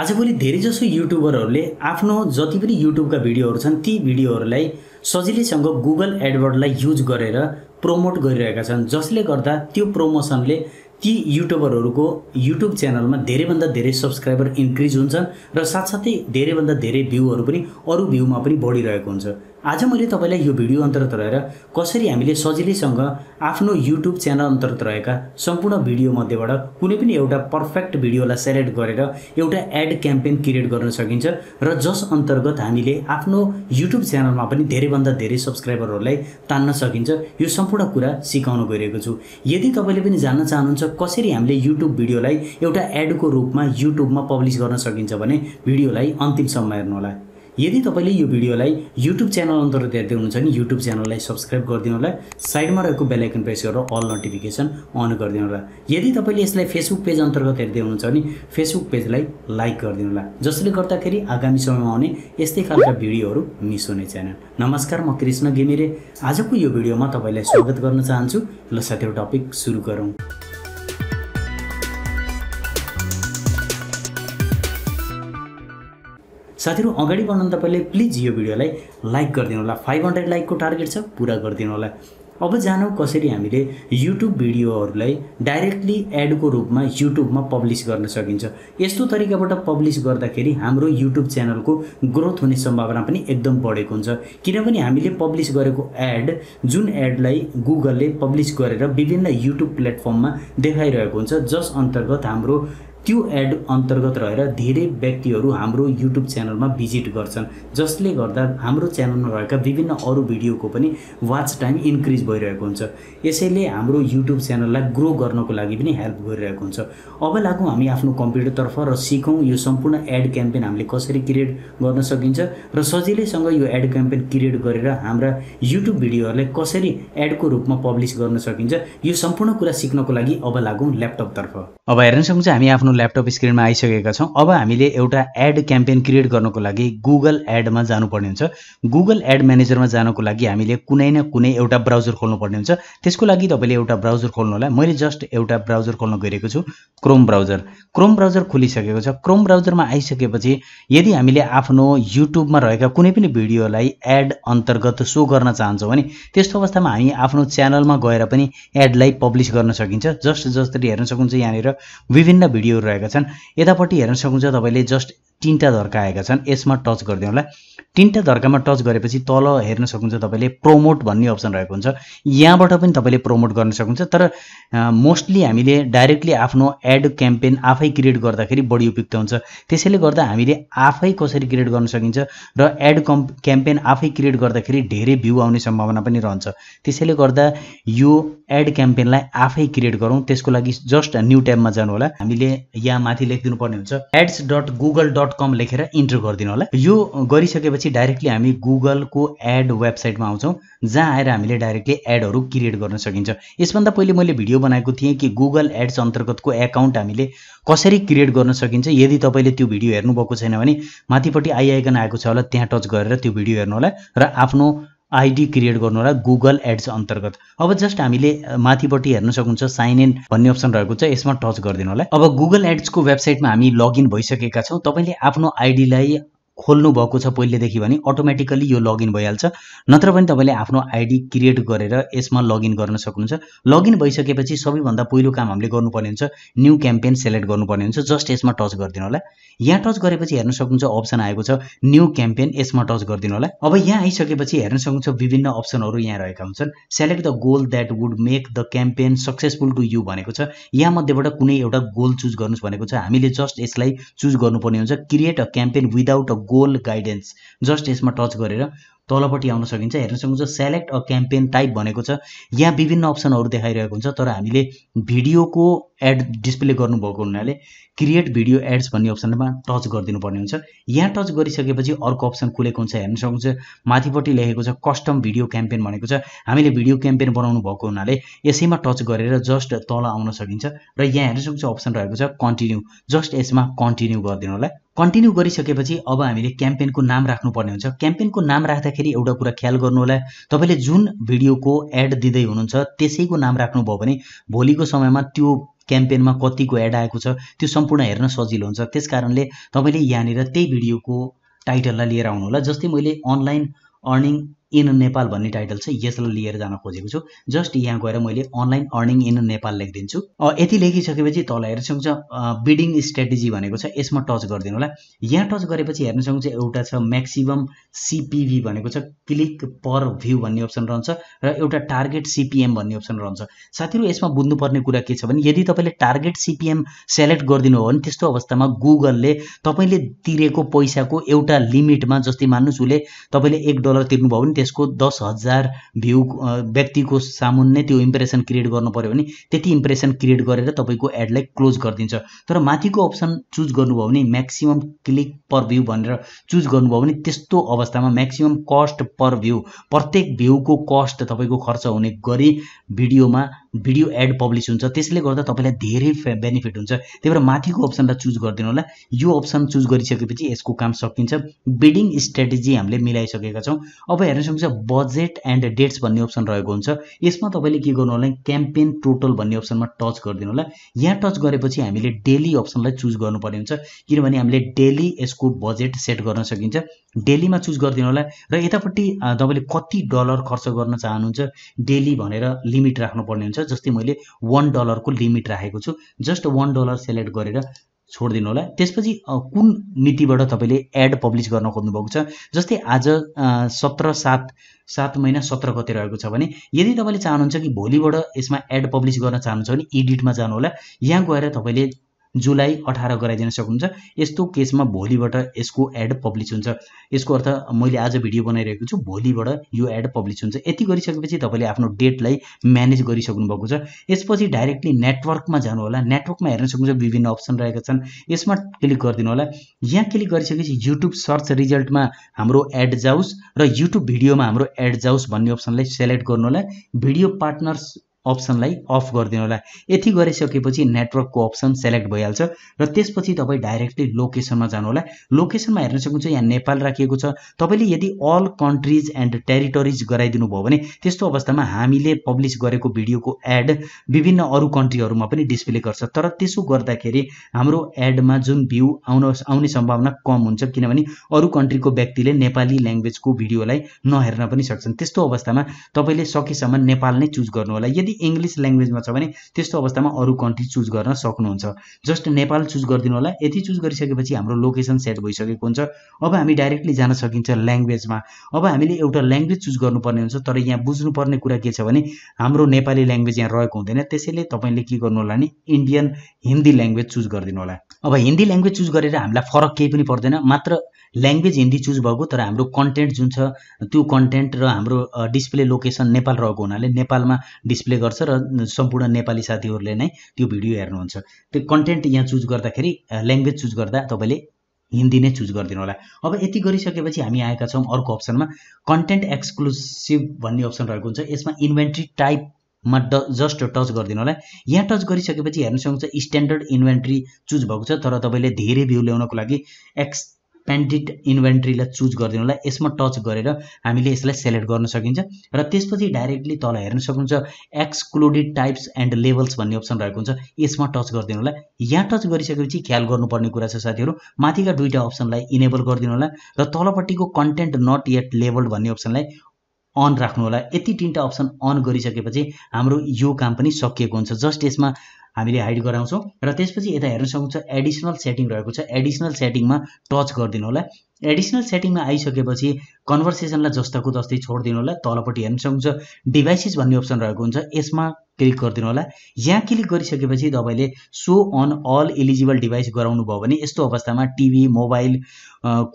आजभोलि धेरैजसो युट्युबरहरूले आफ्नो जति पनि युट्युबका भिडियोहरू छन् ती भिडियोहरूलाई सजिलैसँग गुगल एडवर्डलाई युज गरेर प्रमोट गरिरहेका छन् जसले गर्दा त्यो प्रमोसनले ती युट्युबरहरूको युट्युब च्यानलमा धेरैभन्दा धेरै सब्सक्राइबर इन्क्रिज हुन्छन् र साथसाथै धेरैभन्दा धेरै भ्यूहरू पनि अरू भ्यूमा पनि बढिरहेको हुन्छ आज मैले तपाईँलाई यो भिडियो अन्तर्गत रहेर कसरी हामीले सजिलैसँग आफ्नो युट्युब च्यानल अन्तर्गत रहेका सम्पूर्ण भिडियो मध्येबाट कुनै पनि एउटा पर्फेक्ट भिडियोलाई सेलेक्ट गरेर एउटा एड क्याम्पेन क्रिएट गर्न सकिन्छ र जस अन्तर्गत हामीले आफ्नो युट्युब च्यानलमा पनि धेरैभन्दा धेरै सब्सक्राइबरहरूलाई तान्न सकिन्छ यो सम्पूर्ण कुरा सिकाउन गइरहेको छु यदि तपाईँले पनि जान्न चाहनुहुन्छ कसरी हामीले युट्युब भिडियोलाई एउटा एडको रूपमा युट्युबमा पब्लिस गर्न सकिन्छ भने भिडियोलाई अन्तिमसम्म हेर्नुहोला यदि तपाईँले यो भिडियोलाई युट्युब च्यानल अन्तर्गत हेर्दै हुनुहुन्छ भने युट्युब च्यानललाई सब्सक्राइब गरिदिनु होला साइडमा रहेको बेलायकन प्रेस गरेर अल नोटिफिकेसन अन गरिदिनु होला यदि तपाईँले यसलाई फेसबुक पेज अन्तर्गत हेर्दै हुनुहुन्छ भने फेसबुक पेजलाई लाइक गरिदिनु होला जसले गर्दाखेरि आगामी समयमा आउने यस्तै खालका भिडियोहरू मिस हुने च्यानल नमस्कार म कृष्ण घिमिरे आजको यो भिडियोमा तपाईँलाई स्वागत गर्न चाहन्छु ल साथीहरू टपिक सुरु गरौँ साथीहरू अगाडि बढ्नु तपाईँले प्लिज यो भिडियोलाई लाइक गरिदिनु होला फाइभ हन्ड्रेड लाइकको टार्गेट छ पुरा गरिदिनु होला अब जानौँ कसरी हामीले युट्युब भिडियोहरूलाई डाइरेक्टली एडको रूपमा युट्युबमा पब्लिस गर्न सकिन्छ यस्तो तरिकाबाट पब्लिस गर्दाखेरि हाम्रो युट्युब च्यानलको ग्रोथ हुने सम्भावना पनि एकदम बढेको हुन्छ किनभने हामीले पब्लिस गरेको एड जुन एडलाई गुगलले पब्लिस गरेर विभिन्न युट्युब प्लेटफर्ममा देखाइरहेको हुन्छ जस अन्तर्गत हाम्रो त्यो एड अन्तर्गत रहेर धेरै व्यक्तिहरू हाम्रो युट्युब च्यानलमा भिजिट गर्छन् जसले गर्दा हाम्रो च्यानलमा रहेका विभिन्न अरू भिडियोको पनि वाच टाइम इन्क्रिज भइरहेको हुन्छ यसैले हाम्रो युट्युब च्यानललाई ग्रो गर्नको लागि पनि हेल्प गरिरहेको हुन्छ अब लागौँ हामी आफ्नो कम्प्युटरतर्फ र सिकौँ यो सम्पूर्ण एड क्याम्पेन हामीले कसरी क्रिएट गर्न सकिन्छ र सजिलैसँग यो एड क्याम्पेन क्रिएट गरेर हाम्रा युट्युब भिडियोहरूलाई कसरी एडको रूपमा पब्लिस गर्न सकिन्छ यो सम्पूर्ण कुरा सिक्नको लागि अब लागौँ ल्यापटपतर्फ अब हेर्न सक्नुहुन्छ हामी आफ्नो आफ्नो ल्यापटप स्क्रिनमा आइसकेका छौँ अब हामीले एउटा एड क्याम्पेन क्रिएट गर्नको लागि गुगल एडमा जानुपर्ने हुन्छ गुगल एड म्यानेजरमा जानको लागि हामीले कुनै न कुनै एउटा ब्राउजर खोल्नुपर्ने हुन्छ त्यसको लागि तपाईँले एउटा ब्राउजर खोल्नु होला मैले जस्ट एउटा ब्राउजर खोल्न गइरहेको छु क्रोम ब्राउजर क्रोम ब्राउजर खोलिसकेको छ क्रोम ब्राउजरमा आइसकेपछि यदि हामीले आफ्नो युट्युबमा रहेका कुनै पनि भिडियोलाई एड अन्तर्गत सो गर्न चाहन्छौँ भने त्यस्तो अवस्थामा हामी आफ्नो च्यानलमा गएर पनि एडलाई पब्लिस गर्न सकिन्छ जस्ट जसरी हेर्न सक्नुहुन्छ यहाँनिर विभिन्न भिडियो रहेका छन् यतापट्टि हेर्न सक्नुहुन्छ तपाईँले जस्ट तिनवटा धर्का आएका छन् यसमा टच गरिदिउँ होला तिनवटा धर्कामा टच गरेपछि तल हेर्न सक्नुहुन्छ तपाईँले प्रमोट भन्ने अप्सन रहेको हुन्छ यहाँबाट पनि तपाईँले प्रमोट गर्न सक्नुहुन्छ तर मोस्टली हामीले डाइरेक्टली आफ्नो एड क्याम्पेन आफै क्रिएट गर्दाखेरि बढी उपयुक्त हुन्छ त्यसैले गर्दा हामीले आफै कसरी क्रिएट गर्न सकिन्छ र एड कम् क्याम्पेन आफै क्रिएट गर्दाखेरि धेरै भ्यू आउने सम्भावना पनि रहन्छ त्यसैले गर्दा यो एड क्याम्पेनलाई आफै क्रिएट गरौँ त्यसको लागि जस्ट न्यु ट्याबमा जानु होला हामीले यहाँ माथि लेखिदिनु पर्ने हुन्छ ads dot Google dot dot com लेखेर इन्टर गरिदिनु होला यो गरिसकेपछि डाइरेक्टली हामी गुगलको एड वेबसाइटमा आउँछौँ जहाँ आएर हामीले डाइरेक्टली एडहरू क्रिएट गर्न सकिन्छ यसभन्दा पहिले मैले भिडियो बनाएको थिएँ कि गुगल एड्स अन्तर्गतको एकाउन्ट हामीले कसरी क्रिएट गर्न सकिन्छ यदि तपाईँले त्यो भिडियो हेर्नुभएको छैन भने माथिपट्टि आइआइकन आएको छ होला त्यहाँ टच गरेर त्यो भिडियो हेर्नु होला र आफ्नो आइडी क्रिएट गर्नु होला गुगल एड्स अन्तर्गत अब जस्ट हामीले माथिपट्टि हेर्न सक्नुहुन्छ साइन इन भन्ने अप्सन रहेको छ यसमा टच गरिदिनु होला अब गुगल एड्सको वेबसाइटमा हामी लगइन भइसकेका छौँ तपाईँले आफ्नो आइडीलाई खोल्नु भएको छ पहिलेदेखि भने अटोमेटिकली यो लगइन भइहाल्छ नत्र पनि तपाईँले आफ्नो आइडी क्रिएट गरेर यसमा लगइन गर्न सक्नुहुन्छ लगइन भइसकेपछि सबैभन्दा पहिलो काम हामीले गर्नुपर्ने हुन्छ न्यू क्याम्पेन सेलेक्ट गर्नुपर्ने हुन्छ जस्ट यसमा टच गरिदिनु होला यहाँ टच गरेपछि हेर्न सक्नुहुन्छ अप्सन आएको छ न्यू क्याम्पेन यसमा टच गरिदिनु होला अब यहाँ आइसकेपछि हेर्न सक्नुहुन्छ विभिन्न अप्सनहरू यहाँ रहेका हुन्छन् select the goal that would make the campaign successful to you भनेको छ यहाँ मध्येबाट कुनै एउटा गोल चुज गर्नुहोस् भनेको छ हामीले जस्ट यसलाई चुज गर्नुपर्ने हुन्छ create a campaign without a goal guidance just यसमा टच गरेर तलपट्टि आउन सकिन्छ हेर्न सक्नुहुन्छ सेलेक्ट अ क्याम्पेन टाइप भनेको छ यहाँ विभिन्न अप्सनहरू देखाइरहेको हुन्छ तर हामीले भिडियोको एड डिस्प्ले गर्नुभएको हुनाले क्रिएट भिडियो एड्स भन्ने अप्सनमा टच गरिदिनुपर्ने हुन्छ यहाँ टच गरिसकेपछि अर्को अप्सन खुलेको हुन्छ हेर्न सक्नुहुन्छ माथिपट्टि लेखेको छ कस्टम भिडियो क्याम्पेन भनेको छ हामीले भिडियो क्याम्पेन बनाउनु भएको हुनाले यसैमा टच गरेर जस्ट तल आउन सकिन्छ र यहाँ हेर्न सक्नुहुन्छ अप्सन रहेको छ कन्टिन्यू जस्ट यसमा कन्टिन्यू गरिदिनु होला कन्टिन्यू गरिसकेपछि अब हामीले क्याम्पेनको नाम राख्नुपर्ने हुन्छ क्याम्पेनको नाम राख्दा फेरि एउटा कुरा ख्याल गर्नुहोला तपाईँले जुन भिडियोको एड दिँदै हुनुहुन्छ त्यसैको नाम राख्नुभयो भने भोलिको समयमा त्यो क्याम्पेनमा कतिको एड आएको छ त्यो सम्पूर्ण हेर्न सजिलो हुन्छ त्यस कारणले तपाईँले यहाँनिर त्यही भिडियोको टाइटललाई लिएर आउनुहोला जस्तै मैले अनलाइन अर्निङ इन नेपाल भन्ने टाइटल छ यसलाई लिएर जान खोजेको छु जस्ट यहाँ गएर मैले अनलाइन अर्निङ इन नेपाल लेखिदिन्छु यति लेखिसकेपछि तल हेर्न सक्छ बिडिङ स्ट्रेटेजी भनेको छ यसमा टच गरिदिनु होला यहाँ टच गरेपछि हेर्न सक्छ एउटा छ म्याक्सिमम सिपिभी भनेको छ क्लिक पर भ्यू भन्ने अप्सन रहन्छ र एउटा टार्गेट सिपिएम भन्ने अप्सन रहन्छ साथीहरू यसमा बुझ्नुपर्ने कुरा के छ भने यदि तपाईँले टार्गेट सिपिएम सेलेक्ट गरिदिनु हो भने त्यस्तो अवस्थामा गुगलले तपाईँले तिरेको पैसाको एउटा लिमिटमा जस्तै मान्नुहोस् उसले तपाईँले एक डलर तिर्नुभयो भने त्यसको दस हजार भ्यू व्यक्तिको सामुन्ने त्यो इम्प्रेसन क्रिएट गर्नु पऱ्यो भने त्यति इम्प्रेसन क्रिएट गरेर तपाईँको एडलाई क्लोज गरिदिन्छ तर माथिको अप्सन चुज गर्नुभयो भने म्याक्सिमम् क्लिक पर भ्यू भनेर चुज गर्नुभयो भने त्यस्तो अवस्थामा म्याक्सिमम् कस्ट पर भ्यू प्रत्येक भ्यूको कस्ट तपाईँको खर्च हुने गरी भिडियोमा भिडियो एड पब्लिस हुन्छ त्यसले गर्दा तपाईँलाई धेरै बेनिफिट हुन्छ त्यही भएर माथिको अप्सनलाई चुज गरिदिनु होला यो अप्सन चुज गरिसकेपछि यसको काम सकिन्छ बिडिङ स्ट्रेटेजी हामीले मिलाइसकेका छौँ अब हेर्नुहोस् सकिसकेपछि बजेट एन्ड डेट्स भन्ने अप्सन रहेको हुन्छ यसमा तपाईँले के गर्नु होला क्याम्पेन टोटल भन्ने अप्सनमा टच गरिदिनु होला यहाँ टच गरेपछि हामीले डेली अप्सनलाई चुज गर्नुपर्ने हुन्छ किनभने हामीले डेली यसको बजेट सेट गर्न सकिन्छ डेलीमा चुज गरिदिनु होला र यतापट्टि तपाईँले कति डलर खर्च गर्न चाहनुहुन्छ डेली भनेर लिमिट राख्नुपर्ने हुन्छ जस्तै मैले वान डलरको लिमिट राखेको छु जस्ट वान डलर सेलेक्ट गरेर छोडिदिनु होला त्यसपछि कुन नीतिबाट तपाईँले एड पब्लिस गर्न खोज्नुभएको छ जस्तै आज सत्र सात सात महिना सत्र कति रहेको छ भने यदि तपाईँले चाहनुहुन्छ कि भोलिबाट यसमा एड पब्लिस गर्न चाहनुहुन्छ भने एडिटमा होला यहाँ गएर तपाईँले जुलाई अठार गराइदिन सक्नुहुन्छ यस्तो केसमा भोलिबाट यसको एड पब्लिस हुन्छ यसको अर्थ मैले आज भिडियो बनाइरहेको छु भोलिबाट यो एड पब्लिस हुन्छ यति गरिसकेपछि तपाईँले आफ्नो डेटलाई म्यानेज गरिसक्नु भएको छ यसपछि डाइरेक्टली नेटवर्कमा जानुहोला नेटवर्कमा हेर्न सक्नुहुन्छ विभिन्न अप्सन रहेका छन् यसमा क्लिक गरिदिनु होला यहाँ क्लिक गरिसकेपछि युट्युब सर्च रिजल्टमा हाम्रो एड जाओस् र युट्युब भिडियोमा हाम्रो एड जाओस् भन्ने अप्सनलाई सेलेक्ट गर्नु होला भिडियो पार्टनर्स अप्सनलाई अफ गरिदिनु होला यति गरिसकेपछि नेटवर्कको अप्सन सेलेक्ट भइहाल्छ र त्यसपछि तपाईँ डाइरेक्टली लोकेसनमा जानुहोला लोकेसनमा हेर्न सक्नुहुन्छ यहाँ नेपाल राखिएको छ तपाईँले यदि अल कन्ट्रिज एन्ड टेरिटोरिज गराइदिनु भयो भने त्यस्तो अवस्थामा हामीले पब्लिस गरेको भिडियोको एड विभिन्न अरू कन्ट्रीहरूमा पनि डिस्प्ले गर्छ तर त्यसो गर्दाखेरि हाम्रो एडमा जुन भ्यू आउन आउने सम्भावना कम हुन्छ किनभने अरू कन्ट्रीको व्यक्तिले नेपाली ल्याङ्ग्वेजको भिडियोलाई नहेर्न पनि सक्छन् त्यस्तो अवस्थामा तपाईँले सकेसम्म नेपाल नै चुज गर्नुहोला यदि यदि इङ्ग्लिस ल्याङ्ग्वेजमा छ भने त्यस्तो अवस्थामा अरू कन्ट्री चुज गर्न सक्नुहुन्छ जस्ट नेपाल चुज गरिदिनु होला यति चुज गरिसकेपछि हाम्रो लोकेसन सेट भइसकेको हुन्छ अब हामी डाइरेक्टली जान सकिन्छ ल्याङ्ग्वेजमा अब हामीले एउटा ल्याङ्ग्वेज चुज गर्नुपर्ने हुन्छ तर यहाँ बुझ्नुपर्ने कुरा के छ भने हाम्रो नेपाली ल्याङ्ग्वेज यहाँ रहेको हुँदैन त्यसैले तपाईँले के गर्नु होला नि इन्डियन हिन्दी ल्याङ्ग्वेज चुज गरिदिनु होला अब हिन्दी ल्याङ्ग्वेज चुज गरेर हामीलाई फरक केही पनि पर्दैन मात्र ल्याङ्ग्वेज हिन्दी चुज भएको तर हाम्रो कन्टेन्ट जुन छ त्यो कन्टेन्ट र हाम्रो डिस्प्ले लोकेसन नेपाल रहेको हुनाले नेपालमा डिस्प्ले गर्छ र सम्पूर्ण नेपाली साथीहरूले नै त्यो भिडियो हेर्नुहुन्छ त्यो कन्टेन्ट यहाँ चुज गर्दाखेरि ल्याङ्ग्वेज चुज गर्दा तपाईँले हिन्दी नै चुज गरिदिनु होला अब यति गरिसकेपछि हामी आएका छौँ अर्को अप्सनमा कन्टेन्ट एक्सक्लुसिभ भन्ने अप्सन रहेको हुन्छ यसमा इन्भेन्ट्री टाइपमा ड जस्ट टच गरिदिनु होला यहाँ टच गरिसकेपछि हेर्न सक्नुहुन्छ स्ट्यान्डर्ड इन्भेन्ट्री चुज भएको छ तर तपाईँले धेरै भ्यू ल्याउनको लागि एक्स पेन्डिट इन्भेन्ट्रीलाई चुज गरिदिनु होला यसमा टच गरेर हामीले यसलाई सेलेक्ट गर्न सकिन्छ र त्यसपछि डाइरेक्टली तल हेर्न सक्नुहुन्छ एक्सक्लुडेड टाइप्स एन्ड लेभल्स भन्ने अप्सन रहेको हुन्छ यसमा टच गरिदिनु होला यहाँ टच गरिसकेपछि ख्याल गर्नुपर्ने कुरा छ साथीहरू माथिका दुईवटा अप्सनलाई इनेबल गरिदिनु होला र तलपट्टिको कन्टेन्ट नट येट लेभल्ड भन्ने अप्सनलाई अन राख्नु होला यति तिनवटा अप्सन अन गरिसकेपछि हाम्रो यो काम पनि सकिएको हुन्छ जस्ट यसमा हामीले हाइड गराउँछौँ र त्यसपछि यता हेर्न सक्नुहुन्छ एडिसनल सेटिङ रहेको छ एडिसनल सेटिङमा टच गरिदिनु होला एडिसनल सेटिङमा आइसकेपछि कन्भर्सेसनलाई जस्ताको जस्तै छोडिदिनु होला तलपट्टि हेर्न सक्नुहुन्छ डिभाइसेस भन्ने अप्सन रहेको हुन्छ यसमा क्लिक गरिदिनु होला यहाँ क्लिक गरिसकेपछि तपाईँले show on all eligible device गराउनु भयो भने यस्तो अवस्थामा टिभी मोबाइल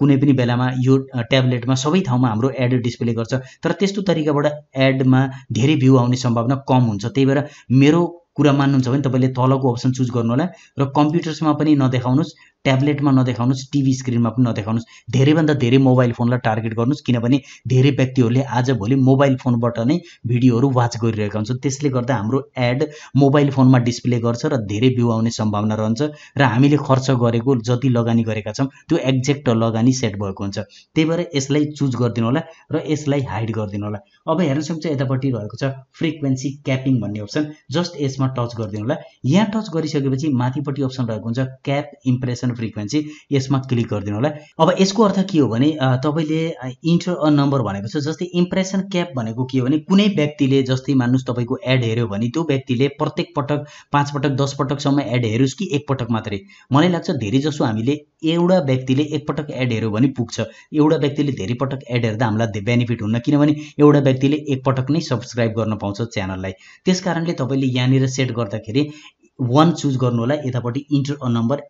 कुनै पनि बेलामा यो ट्याब्लेटमा सबै ठाउँमा हाम्रो एड डिस्प्ले गर्छ तर त्यस्तो तरिकाबाट एडमा धेरै भ्यू आउने सम्भावना कम हुन्छ त्यही भएर मेरो कुरा मान्नुहुन्छ भने तपाईँले तलको अप्सन चुज होला र कम्प्युटर्समा पनि नदेखाउनुहोस् ट्याब्लेटमा नदेखाउनुहोस् टिभी स्क्रिनमा पनि नदेखाउनुहोस् धेरैभन्दा धेरै मोबाइल फोनलाई टार्गेट गर्नुहोस् किनभने धेरै व्यक्तिहरूले आजभोलि मोबाइल फोनबाट नै भिडियोहरू वाच गरिरहेका हुन्छन् त्यसले गर्दा हाम्रो एड मोबाइल फोनमा डिस्प्ले गर्छ र धेरै भ्यू आउने सम्भावना रहन्छ र हामीले खर्च गरेको जति लगानी गरेका छौँ त्यो एक्ज्याक्ट लगानी सेट भएको हुन्छ त्यही भएर यसलाई चुज गरिदिनु होला र यसलाई हाइड गरिदिनु होला अब हेर्न सक्छ यतापट्टि रहेको छ फ्रिक्वेन्सी क्यापिङ भन्ने अप्सन जस्ट यसमा टच गरिदिनु होला यहाँ टच गरिसकेपछि माथिपट्टि अप्सन रहेको हुन्छ क्याप इम्प्रेसन फ्रिक्वेन्सी यसमा क्लिक गरिदिनु होला अब यसको अर्थ के हो भने तपाईँले इन्टर अ नम्बर भनेको छ जस्तै इम्प्रेसन क्याप भनेको के हो भने कुनै व्यक्तिले जस्तै मान्नुहोस् तपाईँको एड हेऱ्यो भने त्यो व्यक्तिले प्रत्येक पटक पाँच पटक दस पटकसम्म एड हेरोस् कि एकपटक मात्रै मलाई लाग्छ धेरै जसो हामीले एउटा व्यक्तिले एकपटक एड हेऱ्यो भने पुग्छ एउटा व्यक्तिले धेरै पटक एड हेर्दा हामीलाई बेनिफिट हुन्न किनभने एउटा व्यक्तिले एकपटक नै सब्सक्राइब गर्न पाउँछ च्यानललाई त्यस कारणले तपाईँले यहाँनिर सेट गर्दाखेरि वान चुज गर्नु होला यतापट्टि इन्टर अ नम्बर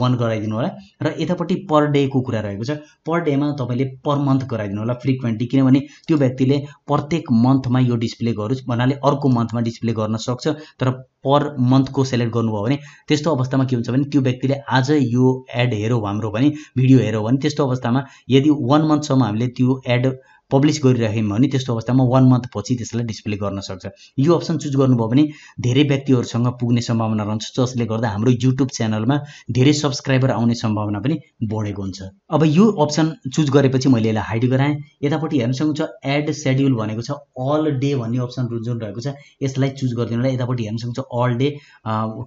वान गराइदिनु होला र यतापट्टि पर डेको कुरा रहेको छ पर डेमा तपाईँले पर मन्थ गराइदिनु होला फ्रिक्वेन्टली किनभने त्यो व्यक्तिले प्रत्येक मन्थमा यो डिस्प्ले गरोस् भन्नाले अर्को मन्थमा डिस्प्ले गर्न सक्छ तर पर मन्थको सेलेक्ट गर्नुभयो भने त्यस्तो अवस्थामा के हुन्छ भने त्यो व्यक्तिले आज यो एड हेरौँ हाम्रो भने भिडियो हेऱ्यो भने त्यस्तो अवस्थामा यदि वान मन्थसम्म हामीले त्यो एड पब्लिस गरिराख्यौँ भने त्यस्तो अवस्थामा वान मन्थ पछि त्यसलाई डिस्प्ले गर्न सक्छ यो अप्सन चुज गर्नुभयो भने धेरै व्यक्तिहरूसँग पुग्ने सम्भावना रहन्छ जसले गर्दा हाम्रो युट्युब च्यानलमा धेरै सब्सक्राइबर आउने सम्भावना पनि बढेको हुन्छ अब यो अप्सन चुज गरेपछि मैले यसलाई हाइड गराएँ यतापट्टि हेर्न सक्नुहुन्छ एड सेड्युल भनेको छ अल डे भन्ने अप्सन जुन रहेको छ यसलाई चुज गरिदिनु होला यतापट्टि हेर्न सक्नुहुन्छ all day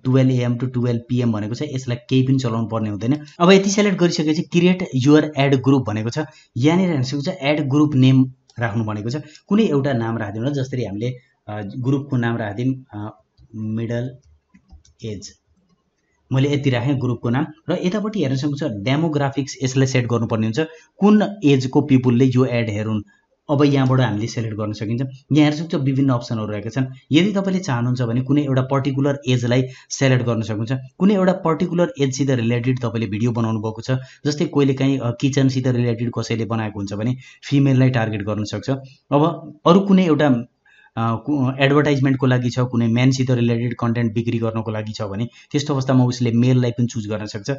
twelve AM to twelve PM भनेको छ यसलाई केही पनि चलाउनु पर्ने हुँदैन अब यति सेलेक्ट गरिसकेपछि क्रिएट युर एड ग्रुप भनेको छ यहाँनिर हेर्न सक्नुहुन्छ एड ग्रुप नेम नेम राख्नु भनेको छ कुनै एउटा नाम राखिदिउँ न जसरी हामीले ग्रुपको नाम राखिदिउँ मिडल एज मैले यति राखेँ ग्रुपको नाम र यतापट्टि हेर्न सक्नुहुन्छ डेमोग्राफिक्स यसलाई सेट गर्नुपर्ने हुन्छ कुन एजको पिपुलले यो एड हेरौँ अब यहाँबाट हामीले सेलेक्ट गर्न सकिन्छ यहाँ त्यो विभिन्न अप्सनहरू रहेका छन् यदि तपाईँले चाहनुहुन्छ भने कुनै एउटा पर्टिकुलर एजलाई सेलेक्ट गर्न सक्नुहुन्छ कुनै एउटा पर्टिकुलर एजसित रिलेटेड तपाईँले भिडियो बनाउनु भएको छ जस्तै कहिले काहीँ किचनसित रिलेटेड कसैले बनाएको हुन्छ भने फिमेललाई टार्गेट गर्न सक्छ अब अरू कुनै एउटा एडभर्टाइजमेन्टको लागि छ कुनै म्यानसित रिलेटेड कन्टेन्ट बिक्री गर्नको लागि छ भने त्यस्तो अवस्थामा उसले मेललाई पनि चुज गर्न सक्छ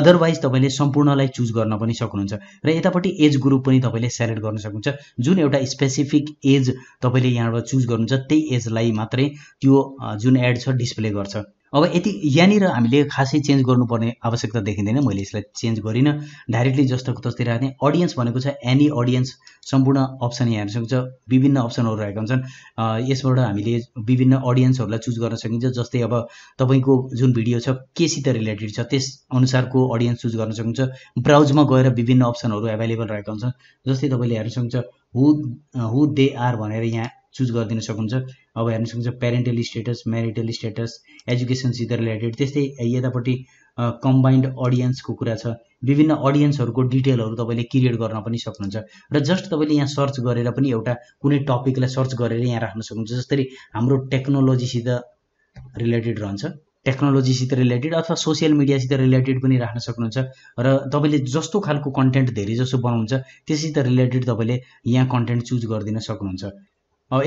अदरवाइज तपाईँले सम्पूर्णलाई चुज गर्न पनि सक्नुहुन्छ र यतापट्टि एज ग्रुप पनि तपाईँले सेलेक्ट गर्न सक्नुहुन्छ जुन एउटा स्पेसिफिक एज तपाईँले यहाँबाट चुज गर्नुहुन्छ त्यही एजलाई मात्रै त्यो जुन एड छ डिस्प्ले गर्छ अब यति यहाँनिर हामीले खासै चेन्ज गर्नुपर्ने आवश्यकता देखिँदैन मैले यसलाई चेन्ज गरिनँ डाइरेक्टली जस्तोको तस्तै राख्ने अडियन्स भनेको छ एनी अडियन्स सम्पूर्ण अप्सन यहाँहरूसँग छ विभिन्न अप्सनहरू रहेका हुन्छन् यसबाट हामीले विभिन्न अडियन्सहरूलाई चुज गर्न सकिन्छ जस्तै अब तपाईँको जुन भिडियो छ केसित रिलेटेड छ त्यस अनुसारको अडियन्स चुज गर्न सकिन्छ ब्राउजमा गएर विभिन्न अप्सनहरू एभाइलेबल रहेका हुन्छन् जस्तै तपाईँले हेर्न सक्नुहुन्छ हु हु दे आर भनेर यहाँ चुज गरिदिन सक्नुहुन्छ अब हेर्न सक्नुहुन्छ प्यारेन्टल स्टेटस म्यारिटल स्टेटस एजुकेसनसित रिलेटेड त्यस्तै यतापट्टि कम्बाइन्ड अडियन्सको कुरा छ विभिन्न अडियन्सहरूको डिटेलहरू तपाईँले क्रिएट गर्न पनि सक्नुहुन्छ र जस्ट तपाईँले यहाँ सर्च गरेर पनि एउटा कुनै टपिकलाई सर्च गरेर यहाँ राख्न सक्नुहुन्छ जस्तै हाम्रो टेक्नोलोजीसित रिलेटेड रहन्छ टेक्नोलोजीसित रिलेटेड अथवा सोसियल मिडियासित रिलेटेड पनि राख्न सक्नुहुन्छ र तपाईँले जस्तो खालको कन्टेन्ट धेरै जसो बनाउनुहुन्छ त्यससित रिलेटेड तपाईँले यहाँ कन्टेन्ट चुज गरिदिन सक्नुहुन्छ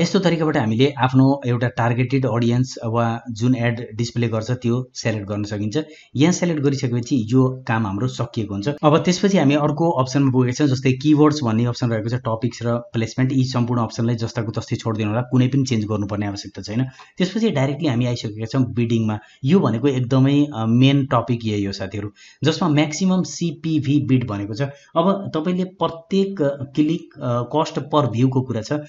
यस्तो तरिकाबाट हामीले आफ्नो एउटा टार्गेटेड अडियन्स वा जुन एड डिस्प्ले गर्छ त्यो सेलेक्ट गर्न सकिन्छ यहाँ सेलेक्ट गरिसकेपछि यो काम हाम्रो सकिएको हुन्छ अब त्यसपछि हामी अर्को अप्सनमा पुगेका छौँ जस्तै किवर्ड्स भन्ने अप्सन रहेको छ टपिक्स र प्लेसमेन्ट यी सम्पूर्ण अप्सनलाई जस्ताको तस्तै छोडिदिनु होला कुनै पनि चेन्ज गर्नुपर्ने आवश्यकता छैन त्यसपछि डाइरेक्टली हामी आइसकेका छौँ बिडिङमा यो भनेको एकदमै मेन टपिक यही हो साथीहरू जसमा म्याक्सिमम् सिपिभी बिड भनेको छ अब तपाईँले प्रत्येक क्लिक कस्ट पर भ्यूको कुरा छ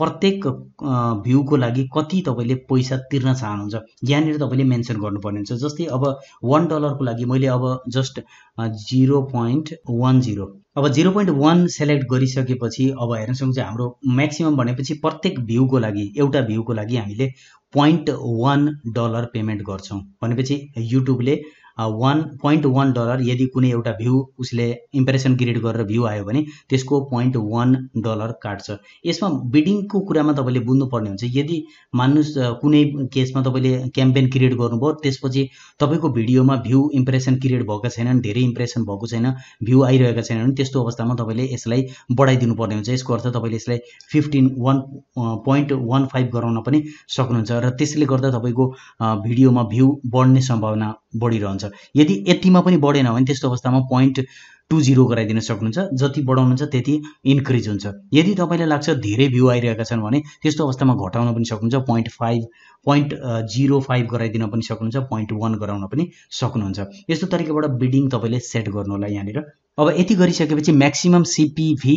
प्रत्येक प्रत्येक भ्यूको लागि कति तपाईँले पैसा तिर्न चाहनुहुन्छ यहाँनिर तपाईँले मेन्सन गर्नुपर्ने हुन्छ जस्तै अब वान डलरको लागि मैले अब just zero point one zero अब जिरो पोइन्ट वान सेलेक्ट गरिसकेपछि अब हेर्न सक्नुहुन्छ हाम्रो म्याक्सिमम भनेपछि प्रत्येक भ्यूको लागि एउटा भ्यूको लागि हामीले पोइन्ट वान डलर पेमेन्ट गर्छौँ भनेपछि युट्युबले वान पोइन्ट वान डलर यदि कुनै एउटा भ्यू उसले इम्प्रेसन क्रिएट गरेर भ्यू आयो भने त्यसको पोइन्ट वान डलर काट्छ यसमा बिडिङको कुरामा तपाईँले बुझ्नुपर्ने हुन्छ यदि मान्नुहोस् कुनै केसमा तपाईँले क्याम्पेन क्रिएट गर्नुभयो त्यसपछि तपाईँको भिडियोमा भ्यू इम्प्रेसन क्रिएट भएको छैनन् धेरै इम्प्रेसन भएको छैन भ्यू आइरहेका छैन भने त्यस्तो अवस्थामा तपाईँले यसलाई बढाइदिनुपर्ने हुन्छ यसको अर्थ तपाईँले यसलाई fifteen one point one five गराउन पनि सक्नुहुन्छ र त्यसले गर्दा तपाईँको भिडियोमा भ्यू बढ्ने सम्भावना बढिरहन्छ हुन्छ यदि यतिमा पनि बढेन भने त्यस्तो अवस्थामा पोइन्ट टू जिरो गराइदिन सक्नुहुन्छ जति बढाउनुहुन्छ त्यति इन्क्रिज हुन्छ यदि तपाईँलाई लाग्छ धेरै भ्यू आइरहेका छन् भने त्यस्तो अवस्थामा घटाउन पनि सक्नुहुन्छ point five point zero five गराइदिन पनि सक्नुहुन्छ पोइन्ट वान गराउन पनि सक्नुहुन्छ यस्तो तरिकाबाट बिडिङ तपाईँले सेट गर्नु होला यहाँनिर अब यति गरिसकेपछि म्याक्सिमम् सिपिभी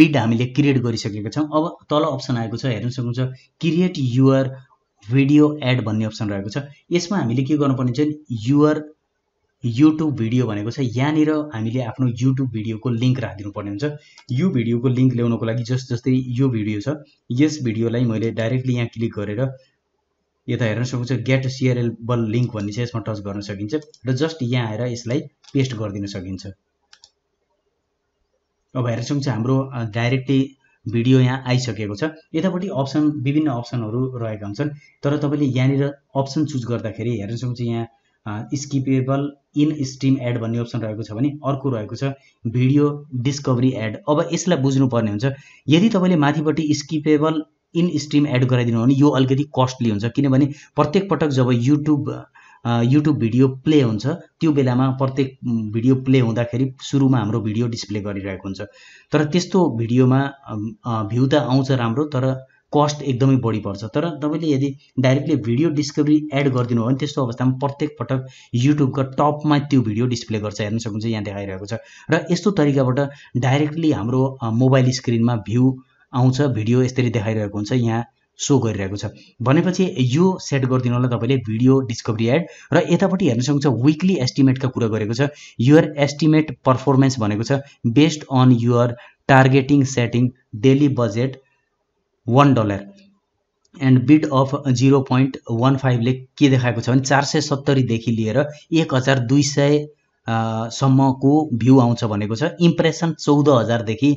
बिड हामीले क्रिएट गरिसकेका छौँ अब तल अप्सन आएको छ हेर्न सक्नुहुन्छ क्रिएट युआर भिडियो एड भन्ने अप्सन रहेको छ यसमा हामीले के गर्नुपर्ने चाहिँ युआर युट्युब भिडियो भनेको छ यहाँनिर हामीले आफ्नो युट्युब भिडियोको लिङ्क राखिदिनु पर्ने हुन्छ यो भिडियोको लिङ्क ल्याउनको लागि जस जस्तै यो भिडियो छ यस भिडियोलाई मैले डाइरेक्टली यहाँ क्लिक गरेर यता हेर्न सक्नुहुन्छ गेट सिआरएलबल लिङ्क भन्ने छ यसमा टच गर्न सकिन्छ र जस्ट यहाँ आएर यसलाई पेस्ट गरिदिन सकिन्छ अब हेर्न सक्नुहुन्छ हाम्रो डाइरेक्टली भिडियो यहाँ आइसकेको छ यतापट्टि अप्सन विभिन्न अप्सनहरू रहेका हुन्छन् तर तपाईँले यहाँनिर अप्सन चुज गर्दाखेरि हेर्न सक्नुहुन्छ यहाँ स्किपेबल इन स्ट्रिम एड भन्ने अप्सन रहेको छ भने अर्को रहेको छ भिडियो डिस्कभरी एड अब यसलाई बुझ्नुपर्ने हुन्छ यदि तपाईँले माथिपट्टि स्किपेबल इन स्ट्रिम एड गराइदिनु भने यो अलिकति कस्टली हुन्छ किनभने प्रत्येक पटक जब युट्युब युट्युब भिडियो प्ले हुन्छ त्यो बेलामा प्रत्येक भिडियो प्ले हुँदाखेरि सुरुमा हाम्रो भिडियो डिस्प्ले गरिरहेको हुन्छ तर त्यस्तो भिडियोमा भ्यू त आउँछ राम्रो तर कस्ट एकदमै बढी पर्छ तर तपाईँले यदि डाइरेक्टली भिडियो डिस्कभरी एड गरिदिनु हो भने त्यस्तो अवस्थामा प्रत्येक पटक युट्युबका टपमा त्यो भिडियो डिस्प्ले गर्छ हेर्न सक्नुहुन्छ यहाँ देखाइरहेको छ र यस्तो तरिकाबाट डाइरेक्टली हाम्रो मोबाइल स्क्रिनमा भ्यू आउँछ भिडियो यसरी देखाइरहेको हुन्छ यहाँ सो गरिरहेको छ भनेपछि यो सेट गरिदिनु होला तपाईँले भिडियो डिस्कभरी एड र यतापट्टि हेर्न सक्नुहुन्छ विकली एस्टिमेटका कुरा गरेको छ युर एस्टिमेट पर्फर्मेन्स भनेको छ based on your targeting setting daily budget one dollar and bid of zero point one फाइभले के देखाएको छ भने चार सय सत्तरीदेखि लिएर एक हजार दुई सय सम्मको भ्यू आउँछ भनेको छ इम्प्रेसन चौध हजारदेखि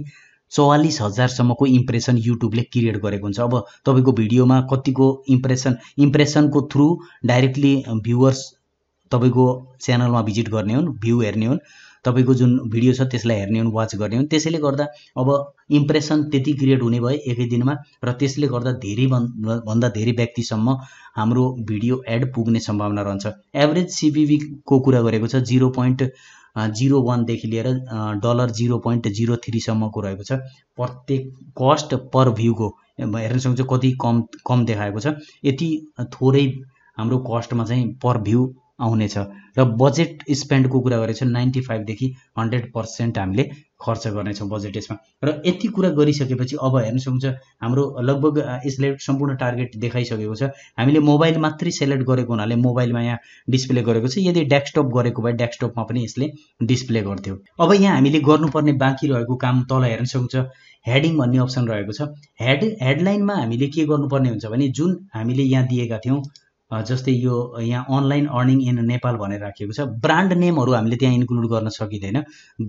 चौवालिस हजारसम्मको इम्प्रेसन युट्युबले क्रिएट गरेको हुन्छ अब तपाईँको भिडियोमा कतिको इम्प्रेसन इम्प्रेसनको थ्रु डाइरेक्टली भ्युवर्स तपाईँको च्यानलमा भिजिट गर्ने हुन् भ्यू हेर्ने हुन् तपाईँको जुन भिडियो छ त्यसलाई हेर्ने हुन् वाच गर्ने हुन् त्यसैले गर्दा अब इम्प्रेसन त्यति क्रिएट हुने भयो एकै दिनमा र त्यसले गर्दा धेरै भन्दा धेरै व्यक्तिसम्म हाम्रो भिडियो एड पुग्ने सम्भावना रहन्छ एभरेज सिबिभीको कुरा गरेको छ जिरो पोइन्ट जिरो वानदेखि लिएर डलर जिरो पोइन्ट जिरो थ्रीसम्मको रहेको छ प्रत्येक कस्ट पर भ्यूको हेर्न सक्छ कति कम कम देखाएको छ यति थोरै हाम्रो कस्टमा चाहिँ पर भ्यू आउनेछ र बजेट स्पेन्डको कुरा गरेको छ नाइन्टी फाइभदेखि हन्ड्रेड पर्सेन्ट हामीले खर्च गर्नेछौँ बजेट यसमा र यति कुरा गरिसकेपछि अब हेर्न सक्नुहुन्छ हाम्रो लगभग यसले सम्पूर्ण टार्गेट देखाइसकेको छ हामीले मोबाइल मात्रै सेलेक्ट गरेको हुनाले मोबाइलमा यहाँ डिस्प्ले गरेको छ यदि डेस्कटप गरेको भए डेस्कटपमा पनि यसले डिस्प्ले गर्थ्यो अब यहाँ हामीले गर्नुपर्ने बाँकी रहेको काम तल हेर्न सक्नुहुन्छ हेडिङ भन्ने अप्सन रहेको छ हेड हेडलाइनमा हामीले के गर्नुपर्ने हुन्छ भने जुन हामीले यहाँ दिएका थियौँ जस्तै यो यहाँ अनलाइन अर्निङ इन नेपाल भनेर राखिएको छ ब्रान्ड नेमहरू हामीले त्यहाँ इन्क्लुड गर्न सकिँदैन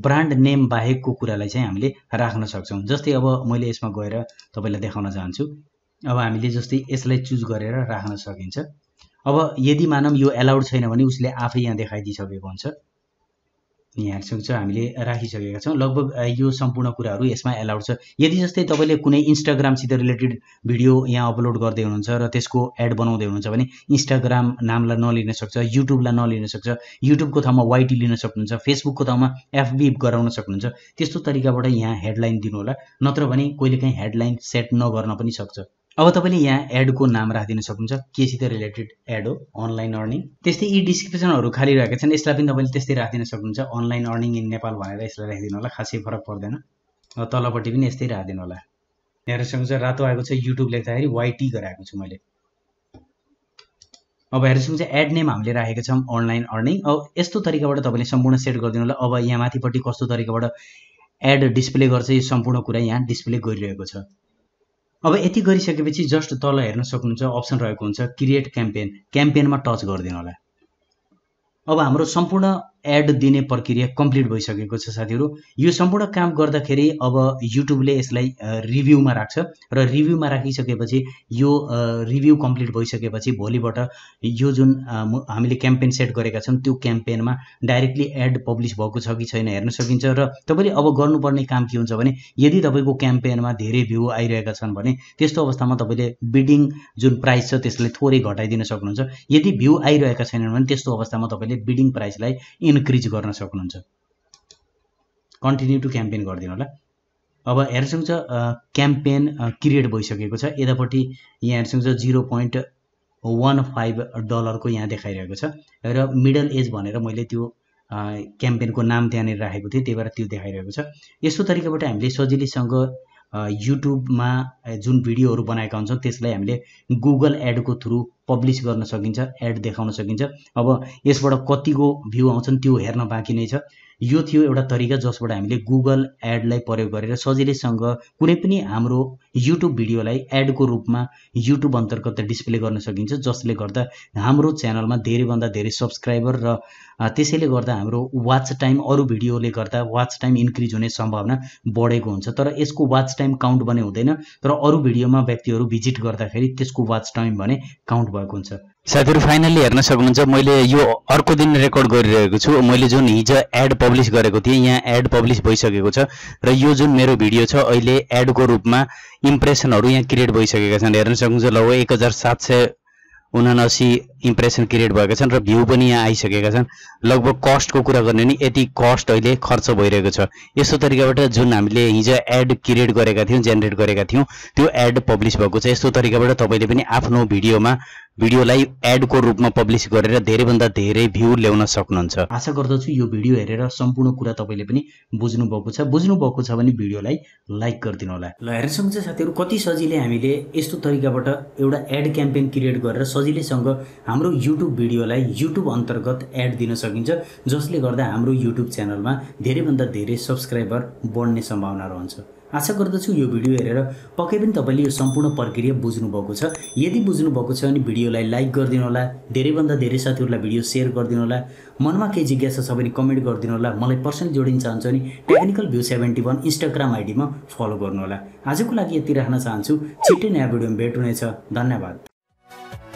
ब्रान्ड नेम बाहेकको कुरालाई चाहिँ हामीले राख्न सक्छौँ जस्तै अब मैले यसमा गएर तपाईँलाई देखाउन चाहन्छु अब हामीले जस्तै यसलाई चुज गरेर राख्न सकिन्छ अब यदि मानौँ यो एलाउड छैन भने उसले आफै यहाँ देखाइदिइसकेको हुन्छ यहाँ चाहिँ हामीले राखिसकेका छौँ लगभग यो सम्पूर्ण कुराहरू यसमा एलाउड छ यदि जस्तै तपाईँले कुनै इन्स्टाग्रामसित रिलेटेड भिडियो यहाँ अपलोड गर्दै हुनुहुन्छ र त्यसको एड बनाउँदै हुनुहुन्छ भने इन्स्टाग्राम नामलाई नलिन सक्छ युट्युबलाई नलिन सक्छ युट्युबको ठाउँमा वाइटी लिन सक्नुहुन्छ फेसबुकको ठाउँमा एफबी गराउन सक्नुहुन्छ त्यस्तो तरिकाबाट यहाँ हेडलाइन दिनुहोला नत्र भने काहीँ हेडलाइन सेट नगर्न पनि सक्छ अब तपाईँले यहाँ एडको नाम राखिदिन सक्नुहुन्छ केसित रिलेटेड एड हो अनलाइन अर्निङ त्यस्तै यी डिस्क्रिप्सनहरू खाली रहेका छन् यसलाई पनि तपाईँले त्यस्तै राखिदिन सक्नुहुन्छ अनलाइन अर्निङ इन नेपाल भनेर यसलाई राखिदिनु होला खासै फरक पर्दैन र तलपट्टि पनि यस्तै राखिदिनु होला हेर्न सक्नुहुन्छ रातो आएको छ युट्युब लेख्दाखेरि वाइटी गराएको छु मैले अब हेर्न सक्नुहुन्छ एड नेम हामीले राखेका छौँ अनलाइन अर्निङ अब यस्तो तरिकाबाट तपाईँले सम्पूर्ण सेट गरिदिनु होला अब यहाँ माथिपट्टि कस्तो तरिकाबाट एड डिस्प्ले गर्छ यो सम्पूर्ण कुरा यहाँ डिस्प्ले गरिरहेको छ अब यति गरिसकेपछि जस्ट तल हेर्न सक्नुहुन्छ अप्सन रहेको हुन्छ क्रिएट क्याम्पेन क्याम्पेनमा टच गरिदिनु होला अब हाम्रो सम्पूर्ण एड दिने प्रक्रिया कम्प्लिट भइसकेको छ साथीहरू यो सम्पूर्ण काम गर्दाखेरि अब युट्युबले यसलाई रिभ्यूमा राख्छ र रिभ्यूमा राखिसकेपछि यो रिभ्यू कम्प्लिट भइसकेपछि भोलिबाट यो जुन हामीले क्याम्पेन सेट गरेका छौँ त्यो क्याम्पेनमा डाइरेक्टली एड पब्लिस भएको छ कि छैन हेर्न सकिन्छ र तपाईँले अब गर्नुपर्ने काम के हुन्छ भने यदि तपाईँको क्याम्पेनमा धेरै भ्यू आइरहेका छन् भने त्यस्तो अवस्थामा तपाईँले बिडिङ जुन प्राइस छ त्यसलाई थोरै घटाइदिन सक्नुहुन्छ यदि भ्यू आइरहेका छैनन् भने त्यस्तो अवस्थामा तपाईँले बिडिङ प्राइसलाई इन्क्रिज गर्न सक्नुहुन्छ कन्टिन्यू टु क्याम्पेन गरिदिनु होला अब हेर्छौँ छ क्याम्पेन क्रिएट भइसकेको छ यतापट्टि यहाँ हेर्छौँ छ जिरो पोइन्ट वान फाइभ डलरको यहाँ देखाइरहेको छ र मिडल एज भनेर मैले त्यो क्याम्पेनको नाम त्यहाँनिर राखेको थिएँ त्यही भएर त्यो देखाइरहेको छ यस्तो तरिकाबाट हामीले सजिलैसँग युट्युबमा जुन भिडियोहरू बनाएका हुन्छौँ त्यसलाई हामीले गुगल एडको थ्रु पब्लिस गर्न सकिन्छ एड देखाउन सकिन्छ अब यसबाट कतिको भ्यू आउँछन् त्यो हेर्न बाँकी नै छ यो थियो एउटा तरिका जसबाट हामीले गुगल एडलाई प्रयोग गरेर सजिलैसँग कुनै पनि हाम्रो युट्युब भिडियोलाई एडको रूपमा युट्युब अन्तर्गत डिस्प्ले गर्न सकिन्छ जसले गर्दा हाम्रो च्यानलमा धेरैभन्दा धेरै सब्सक्राइबर र त्यसैले गर्दा हाम्रो वाच टाइम अरू भिडियोले गर्दा वाच टाइम इन्क्रिज हुने सम्भावना बढेको हुन्छ तर यसको वाच टाइम काउन्ट भने हुँदैन तर अरू भिडियोमा व्यक्तिहरू भिजिट गर्दाखेरि त्यसको वाच टाइम भने काउन्ट भएको हुन्छ साथीहरू फाइनल्ली हेर्न सक्नुहुन्छ मैले यो अर्को दिन रेकर्ड गरिरहेको छु मैले जुन हिजो एड पब्लिस गरेको थिएँ यहाँ एड पब्लिस भइसकेको छ र यो जुन मेरो भिडियो छ अहिले एडको रूपमा इम्प्रेसनहरू यहाँ क्रिएट भइसकेका छन् हेर्न सक्नुहुन्छ लगभग एक हजार सात सय उनासी इम्प्रेसन क्रिएट भएका छन् र भ्यू पनि यहाँ आइसकेका छन् लगभग कस्टको कुरा गर्ने नि यति कस्ट अहिले खर्च भइरहेको छ यस्तो तरिकाबाट जुन हामीले हिजो एड क्रिएट गरेका थियौँ जेनेरेट गरेका थियौँ त्यो एड पब्लिस भएको छ यस्तो तरिकाबाट तपाईँले पनि आफ्नो भिडियोमा भिडियोलाई एडको रूपमा पब्लिस गरेर धेरैभन्दा धेरै भ्यू ल्याउन सक्नुहुन्छ आशा गर्दछु यो भिडियो हेरेर सम्पूर्ण कुरा तपाईँले पनि बुझ्नुभएको छ बुझ्नुभएको छ भने भिडियोलाई लाइक गरिदिनु होला ल हेर्न सक्छ साथीहरू कति सजिलै हामीले यस्तो तरिकाबाट एउटा एड क्याम्पेन क्रिएट गरेर सजिलैसँग हाम्रो युट्युब भिडियोलाई युट्युब अन्तर्गत एड दिन सकिन्छ जसले गर्दा हाम्रो युट्युब च्यानलमा धेरैभन्दा धेरै सब्सक्राइबर बढ्ने सम्भावना रहन्छ आशा गर्दछु यो भिडियो हेरेर पक्कै पनि तपाईँले यो सम्पूर्ण प्रक्रिया बुझ्नुभएको छ यदि बुझ्नुभएको छ भने भिडियोलाई लाइक गरिदिनु होला धेरैभन्दा धेरै साथीहरूलाई भिडियो सेयर गरिदिनु होला मनमा केही जिज्ञासा छ भने कमेन्ट गरिदिनु होला मलाई पर्सनल जोडिन चाहन्छु भने technical view seventy one Instagram आइडीमा फलो गर्नुहोला आजको लागि यति राख्न चाहन्छु छिट्टै नयाँ भिडियोमा भेट हुनेछ धन्यवाद